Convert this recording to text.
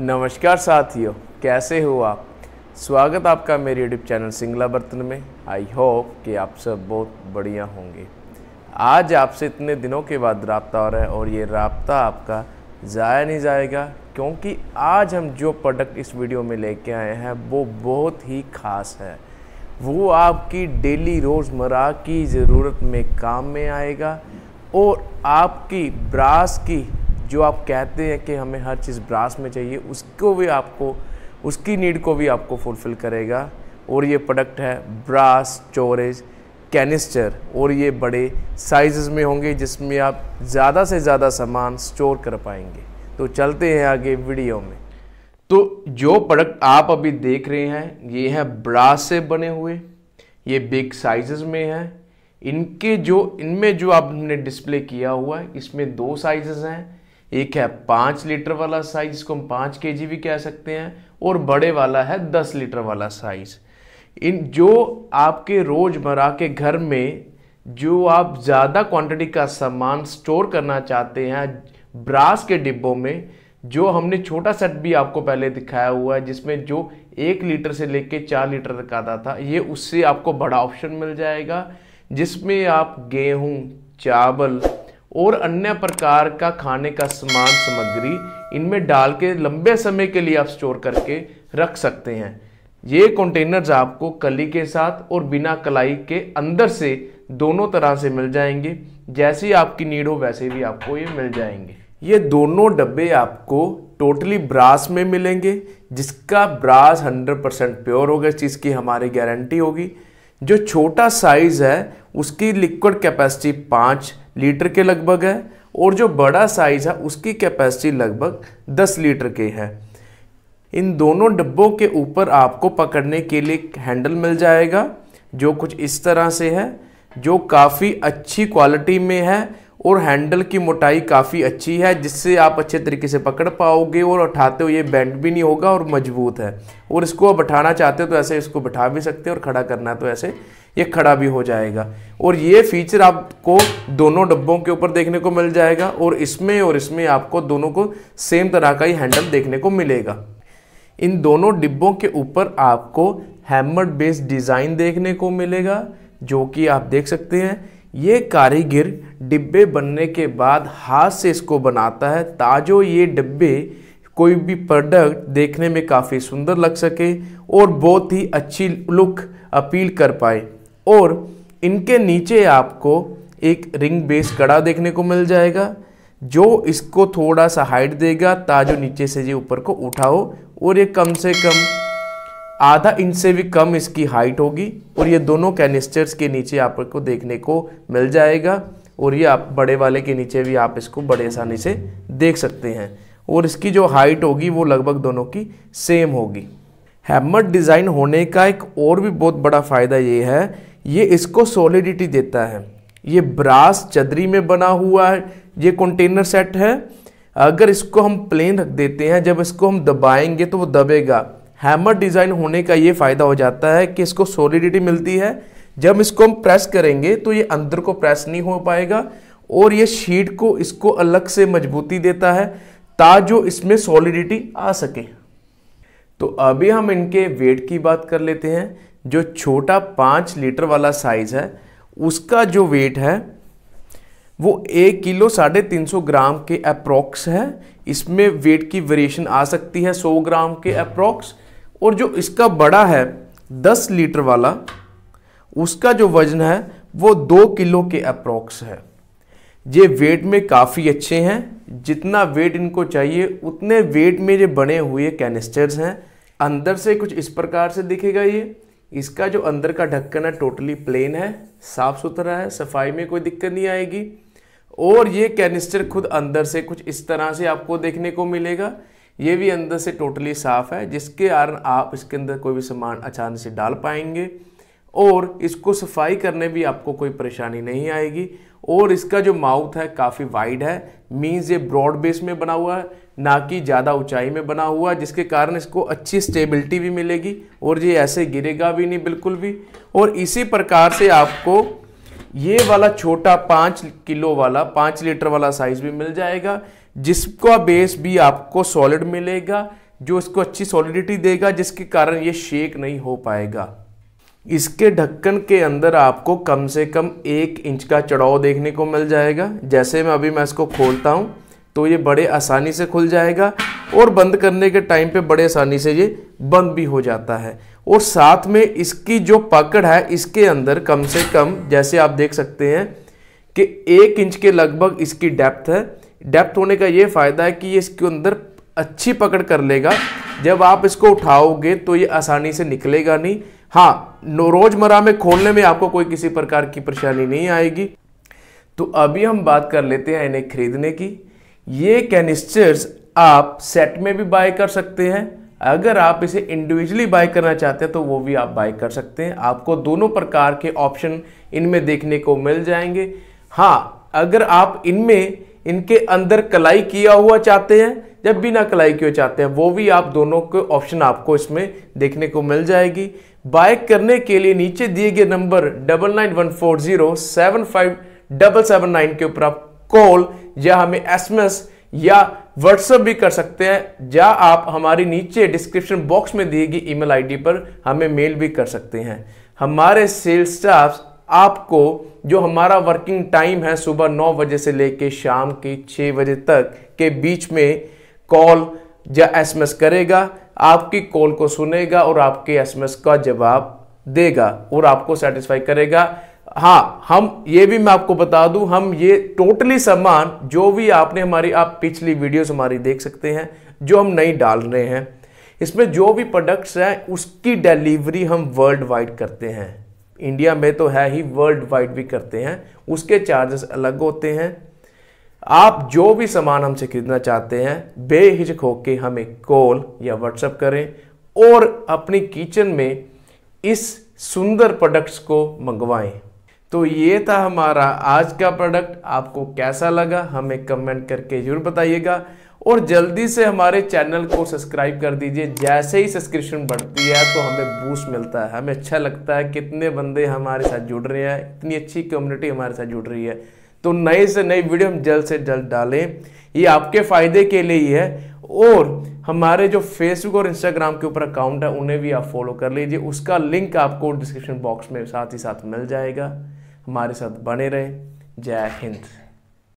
नमस्कार साथियों कैसे हो आप स्वागत आपका मेरे यूट्यूब चैनल सिंगला बर्तन में आई होप कि आप सब बहुत बढ़िया होंगे आज आपसे इतने दिनों के बाद रबता हो रहा है और ये रबता आपका ज़ाया नहीं जाएगा क्योंकि आज हम जो प्रोडक्ट इस वीडियो में लेके आए हैं वो बहुत ही ख़ास है वो आपकी डेली रोज़मर्रा की ज़रूरत में काम में आएगा और आपकी ब्रास की जो आप कहते हैं कि हमें हर चीज़ ब्रास में चाहिए उसको भी आपको उसकी नीड को भी आपको फुलफ़िल करेगा और ये प्रोडक्ट है ब्रास स्टोरेज कैनिस्टर और ये बड़े साइज़ में होंगे जिसमें आप ज़्यादा से ज़्यादा सामान स्टोर कर पाएंगे तो चलते हैं आगे वीडियो में तो जो प्रोडक्ट आप अभी देख रहे हैं ये हैं ब्रास से बने हुए ये बिग साइज़ में हैं इनके जो इनमें जो आपने डिस्प्ले किया हुआ है इसमें दो साइज हैं एक है पाँच लीटर वाला साइज इसको हम पाँच के भी कह सकते हैं और बड़े वाला है दस लीटर वाला साइज इन जो आपके रोज़मर्रा के घर में जो आप ज़्यादा क्वांटिटी का सामान स्टोर करना चाहते हैं ब्रास के डिब्बों में जो हमने छोटा सेट भी आपको पहले दिखाया हुआ है जिसमें जो एक लीटर से लेके चार लीटर तक आता था ये उससे आपको बड़ा ऑप्शन मिल जाएगा जिसमें आप गेहूँ चावल और अन्य प्रकार का खाने का सामान सामग्री इनमें डाल के लंबे समय के लिए आप स्टोर करके रख सकते हैं ये कंटेनर्स आपको कली के साथ और बिना कलाई के अंदर से दोनों तरह से मिल जाएंगे जैसी आपकी नीड हो वैसे भी आपको ये मिल जाएंगे ये दोनों डब्बे आपको टोटली ब्रास में मिलेंगे जिसका ब्रास 100 परसेंट प्योर होगा इस चीज़ की हमारी गारंटी होगी जो छोटा साइज़ है उसकी लिक्विड कैपेसिटी पाँच लीटर के लगभग है और जो बड़ा साइज है उसकी कैपेसिटी लगभग 10 लीटर के है इन दोनों डब्बों के ऊपर आपको पकड़ने के लिए हैंडल मिल जाएगा जो कुछ इस तरह से है जो काफ़ी अच्छी क्वालिटी में है और हैंडल की मोटाई काफ़ी अच्छी है जिससे आप अच्छे तरीके से पकड़ पाओगे और उठाते हुए ये बेंड भी नहीं होगा और मजबूत है और इसको आप बैठाना चाहते हो तो ऐसे इसको बैठा भी सकते हो और खड़ा करना तो ऐसे ये खड़ा भी हो जाएगा और ये फीचर आपको दोनों डब्बों के ऊपर देखने को मिल जाएगा और इसमें और इसमें आपको दोनों को सेम तरह का ही हैंडल देखने को मिलेगा इन दोनों डिब्बों के ऊपर आपको हैमर बेस्ड डिज़ाइन देखने को मिलेगा जो कि आप देख सकते हैं ये कारीगर डिब्बे बनने के बाद हाथ से इसको बनाता है ताजो ये डिब्बे कोई भी प्रोडक्ट देखने में काफ़ी सुंदर लग सके और बहुत ही अच्छी लुक अपील कर पाए और इनके नीचे आपको एक रिंग बेस कड़ा देखने को मिल जाएगा जो इसको थोड़ा सा हाइट देगा ताजो नीचे से ये ऊपर को उठाओ और ये कम से कम आधा इंच से भी कम इसकी हाइट होगी और ये दोनों कैनिस्टर्स के नीचे आपको देखने को मिल जाएगा और ये आप बड़े वाले के नीचे भी आप इसको बड़े आसानी से देख सकते हैं और इसकी जो हाइट होगी वो लगभग दोनों की सेम होगी हैमर डिज़ाइन होने का एक और भी बहुत बड़ा फ़ायदा ये है ये इसको सॉलिडिटी देता है ये ब्रास चदरी में बना हुआ है ये कंटेनर सेट है अगर इसको हम प्लेन रख देते हैं जब इसको हम दबाएंगे तो वो दबेगा हैमर डिज़ाइन होने का ये फ़ायदा हो जाता है कि इसको सॉलिडिटी मिलती है जब इसको हम प्रेस करेंगे तो ये अंदर को प्रेस नहीं हो पाएगा और ये शीट को इसको अलग से मजबूती देता है ताजो इसमें सॉलिडिटी आ सके तो अभी हम इनके वेट की बात कर लेते हैं जो छोटा पाँच लीटर वाला साइज़ है उसका जो वेट है वो एक किलो साढ़े तीन सौ ग्राम के अप्रोक्स है इसमें वेट की वेरिएशन आ सकती है सौ ग्राम के अप्रोक्स और जो इसका बड़ा है दस लीटर वाला उसका जो वजन है वो दो किलो के अप्रोक्स है ये वेट में काफ़ी अच्छे हैं जितना वेट इनको चाहिए उतने वेट में ये बने हुए कैनिस्टर्स हैं अंदर से कुछ इस प्रकार से दिखेगा ये इसका जो अंदर का ढक्कन है टोटली प्लेन है साफ़ सुथरा है सफाई में कोई दिक्कत नहीं आएगी और ये कैनिस्टर खुद अंदर से कुछ इस तरह से आपको देखने को मिलेगा ये भी अंदर से टोटली साफ़ है जिसके कारण आप इसके अंदर कोई भी सामान अचानक से डाल पाएंगे और इसको सफाई करने भी आपको कोई परेशानी नहीं आएगी और इसका जो माउथ है काफ़ी वाइड है मीन्स ये ब्रॉड बेस में बना हुआ है ना कि ज़्यादा ऊंचाई में बना हुआ है जिसके कारण इसको अच्छी स्टेबिलिटी भी मिलेगी और ये ऐसे गिरेगा भी नहीं बिल्कुल भी और इसी प्रकार से आपको ये वाला छोटा पाँच किलो वाला पाँच लीटर वाला साइज़ भी मिल जाएगा जिसका बेस भी आपको सॉलिड मिलेगा जो इसको अच्छी सॉलिडिटी देगा जिसके कारण ये शेक नहीं हो पाएगा इसके ढक्कन के अंदर आपको कम से कम एक इंच का चढ़ाव देखने को मिल जाएगा जैसे मैं अभी मैं इसको खोलता हूँ तो ये बड़े आसानी से खुल जाएगा और बंद करने के टाइम पे बड़े आसानी से ये बंद भी हो जाता है और साथ में इसकी जो पकड़ है इसके अंदर कम से कम जैसे आप देख सकते हैं कि एक इंच के लगभग इसकी डेप्थ है डेप्थ होने का ये फ़ायदा है कि ये इसके अंदर अच्छी पकड़ कर लेगा जब आप इसको उठाओगे तो ये आसानी से निकलेगा नहीं हाँ रोज़मर्रा में खोलने में आपको कोई किसी प्रकार की परेशानी नहीं आएगी तो अभी हम बात कर लेते हैं इन्हें खरीदने की ये कैनिस्टर्स आप सेट में भी बाय कर सकते हैं अगर आप इसे इंडिविजुअली बाय करना चाहते हैं तो वो भी आप बाय कर सकते हैं आपको दोनों प्रकार के ऑप्शन इनमें देखने को मिल जाएंगे हाँ अगर आप इनमें इनके अंदर कलाई किया हुआ चाहते हैं या बिना कलाई किए चाहते हैं वो भी आप दोनों के ऑप्शन आपको इसमें देखने को मिल जाएगी बाय करने के लिए नीचे दिए गए number double nine one four zero seven five double seven nine के ऊपर आप कॉल या हमें एसएमएस या व्हाट्सएप भी कर सकते हैं या आप हमारी नीचे डिस्क्रिप्शन बॉक्स में दिए गई ईमेल आईडी पर हमें मेल भी कर सकते हैं हमारे सेल्स स्टाफ आपको जो हमारा वर्किंग टाइम है सुबह नौ बजे से लेके शाम के छः बजे तक के बीच में कॉल या एसएमएस करेगा आपकी कॉल को सुनेगा और आपके एसएमएस का जवाब देगा और आपको सेटिस्फाई करेगा हाँ हम ये भी मैं आपको बता दूं हम ये टोटली सामान जो भी आपने हमारी आप पिछली वीडियोस हमारी देख सकते हैं जो हम नहीं डाल रहे हैं इसमें जो भी प्रोडक्ट्स हैं उसकी डिलीवरी हम वर्ल्ड वाइड करते हैं इंडिया में तो है ही वर्ल्ड वाइड भी करते हैं उसके चार्जेस अलग होते हैं आप जो भी सामान हमसे खरीदना चाहते हैं बेहिचक होकर हमें कॉल या व्हाट्सएप करें और अपनी किचन में इस सुंदर प्रोडक्ट्स को मंगवाएं तो ये था हमारा आज का प्रोडक्ट आपको कैसा लगा हमें कमेंट करके ज़रूर बताइएगा और जल्दी से हमारे चैनल को सब्सक्राइब कर दीजिए जैसे ही सब्सक्रिप्शन बढ़ती है तो हमें बूस्ट मिलता है हमें अच्छा लगता है कितने बंदे हमारे साथ जुड़ रहे हैं इतनी अच्छी कम्युनिटी हमारे साथ जुड़ रही है तो नए से नई वीडियो हम जल्द से जल्द डालें ये आपके फ़ायदे के लिए ही है और हमारे जो फेसबुक और इंस्टाग्राम के ऊपर अकाउंट है उन्हें भी आप फॉलो कर लीजिए उसका लिंक आपको डिस्क्रिप्शन बॉक्स में साथ ही साथ मिल जाएगा हमारे साथ बने रहें जय हिंद